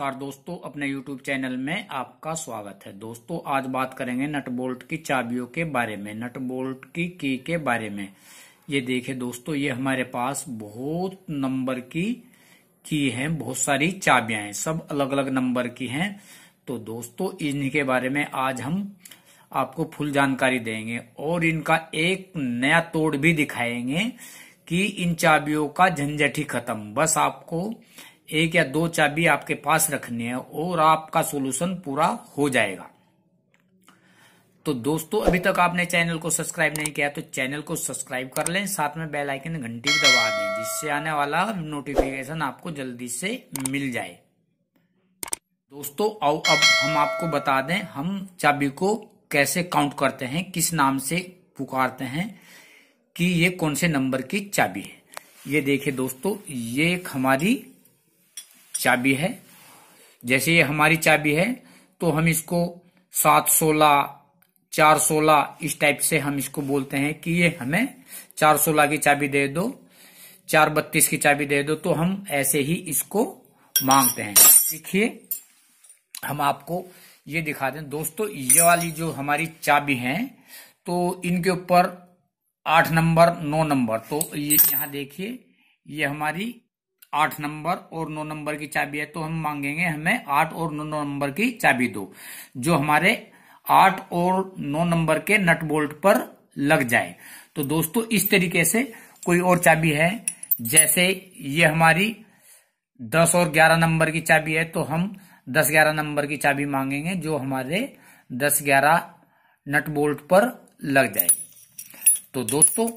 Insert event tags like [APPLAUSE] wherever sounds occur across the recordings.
नमस्कार दोस्तों अपने YouTube चैनल में आपका स्वागत है दोस्तों आज बात करेंगे नट बोल्ट की चाबियों के बारे में नट बोल्ट की की के बारे में ये देखे दोस्तों ये हमारे पास बहुत नंबर की की है बहुत सारी चाबियां हैं सब अलग अलग नंबर की हैं तो दोस्तों इनके बारे में आज हम आपको फुल जानकारी देंगे और इनका एक नया तोड़ भी दिखाएंगे कि इन चाबियों का झंझट ही खत्म बस आपको एक या दो चाबी आपके पास रखनी है और आपका सॉल्यूशन पूरा हो जाएगा तो दोस्तों अभी तक आपने चैनल को सब्सक्राइब नहीं किया तो चैनल को सब्सक्राइब कर लें साथ में बेल आइकन घंटी भी दबा दें जिससे आने वाला नोटिफिकेशन आपको जल्दी से मिल जाए दोस्तों अब हम आपको बता दें हम चाबी को कैसे काउंट करते हैं किस नाम से पुकारते हैं कि ये कौन से नंबर की चाबी है ये देखे दोस्तों ये एक हमारी चाबी है जैसे ये हमारी चाबी है तो हम इसको सात सोलह चार सोलह इस टाइप से हम इसको बोलते हैं कि ये हमें चार सोलह की चाबी दे दो चार बत्तीस की चाबी दे दो तो हम ऐसे ही इसको मांगते हैं देखिए हम आपको ये दिखा दें दोस्तों ये वाली जो हमारी चाबी है तो इनके ऊपर आठ नंबर नौ नंबर तो ये यहाँ देखिए ये हमारी आठ नंबर और नौ नंबर की चाबी है तो हम मांगेंगे हमें आठ और नौ नंबर की चाबी दो जो हमारे आठ और नौ नंबर के नट बोल्ट पर लग जाए तो दोस्तों इस तरीके से कोई और चाबी है जैसे ये हमारी दस और ग्यारह नंबर की चाबी है तो हम दस ग्यारह नंबर की चाबी मांगेंगे जो हमारे दस ग्यारह नट बोल्ट पर लग जाए तो दोस्तों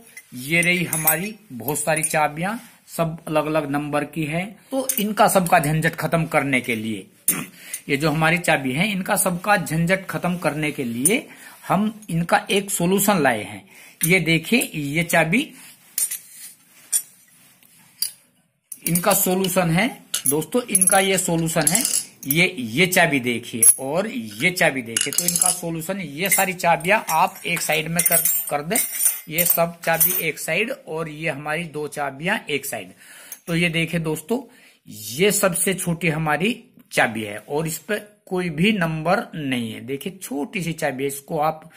ये रही हमारी बहुत सारी चाबियां सब अलग अलग नंबर की है तो इनका सबका झंझट खत्म करने के लिए [CLEARS THROAT] ये जो हमारी चाबी है इनका सबका झंझट खत्म करने के लिए हम इनका एक सोल्यूशन लाए हैं ये देखिए ये चाबी इनका सोलूशन है दोस्तों इनका ये सोल्यूशन है ये ये चाबी देखिए और ये चाबी देखिए तो इनका सॉल्यूशन ये सारी चाबियां आप एक साइड में कर कर दे ये सब चाबी एक साइड और ये हमारी दो चाबियां एक साइड तो ये देखिए दोस्तों ये सबसे छोटी हमारी चाबी है और इस पर कोई भी नंबर नहीं है देखिए छोटी सी चाबी है इसको आप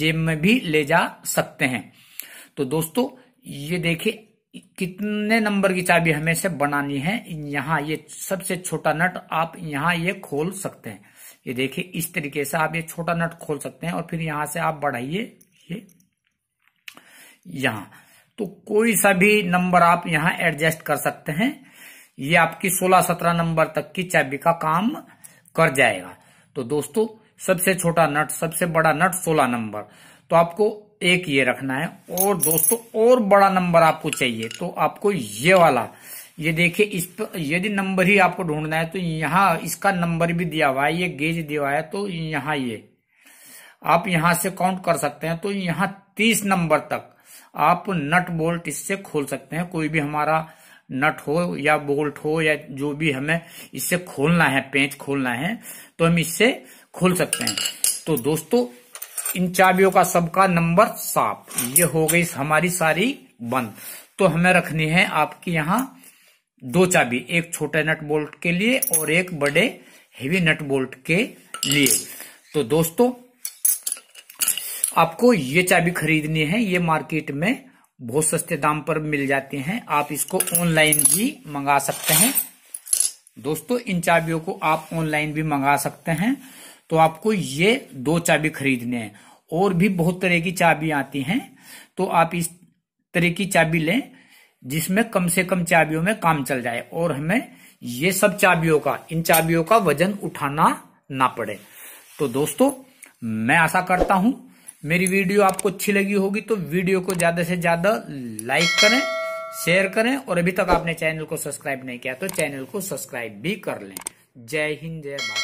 जेब में भी ले जा सकते हैं तो दोस्तों ये देखिए कितने नंबर की चाबी हमें से बनानी है यहाँ ये सबसे छोटा नट आप यहाँ ये खोल सकते हैं ये देखिए इस तरीके से आप ये छोटा नट खोल सकते हैं और फिर यहां से आप बढ़ाइए ये यहां तो कोई सा भी नंबर आप यहाँ एडजस्ट कर सकते हैं ये आपकी 16-17 नंबर तक की चाबी का काम कर जाएगा तो दोस्तों सबसे छोटा नट सबसे बड़ा नट 16 नंबर तो आपको एक ये रखना है और दोस्तों और बड़ा नंबर आपको चाहिए तो आपको ये वाला ये देखिए इस पर यदि नंबर ही आपको ढूंढना है तो यहाँ इसका नंबर भी दिया हुआ है ये गेज दिया हुआ है तो यहाँ ये आप यहाँ से काउंट कर सकते हैं तो यहाँ तीस नंबर तक आप नट बोल्ट इससे खोल सकते हैं कोई भी हमारा नट हो या बोल्ट हो या जो भी हमें इससे खोलना है पेंच खोलना है तो हम इससे खोल सकते हैं तो दोस्तों इन चाबियों का सबका नंबर सात ये हो गई हमारी सारी बंद तो हमें रखनी है आपकी यहाँ दो चाबी एक छोटे नट बोल्ट के लिए और एक बड़े हेवी नट बोल्ट के लिए तो दोस्तों आपको ये चाबी खरीदनी है ये मार्केट में बहुत सस्ते दाम पर मिल जाती हैं आप इसको ऑनलाइन भी मंगा सकते हैं दोस्तों इन चाबियों को आप ऑनलाइन भी मंगा सकते हैं तो आपको ये दो चाबी खरीदने हैं और भी बहुत तरह की चाबी आती हैं तो आप इस तरह की चाबी लें जिसमें कम से कम चाबियों में काम चल जाए और हमें ये सब चाबियों का इन चाबियों का वजन उठाना ना पड़े तो दोस्तों मैं आशा करता हूं मेरी वीडियो आपको अच्छी लगी होगी तो वीडियो को ज्यादा से ज्यादा लाइक करें शेयर करें और अभी तक आपने चैनल को सब्सक्राइब नहीं किया तो चैनल को सब्सक्राइब भी कर लें जय हिंद जय भारत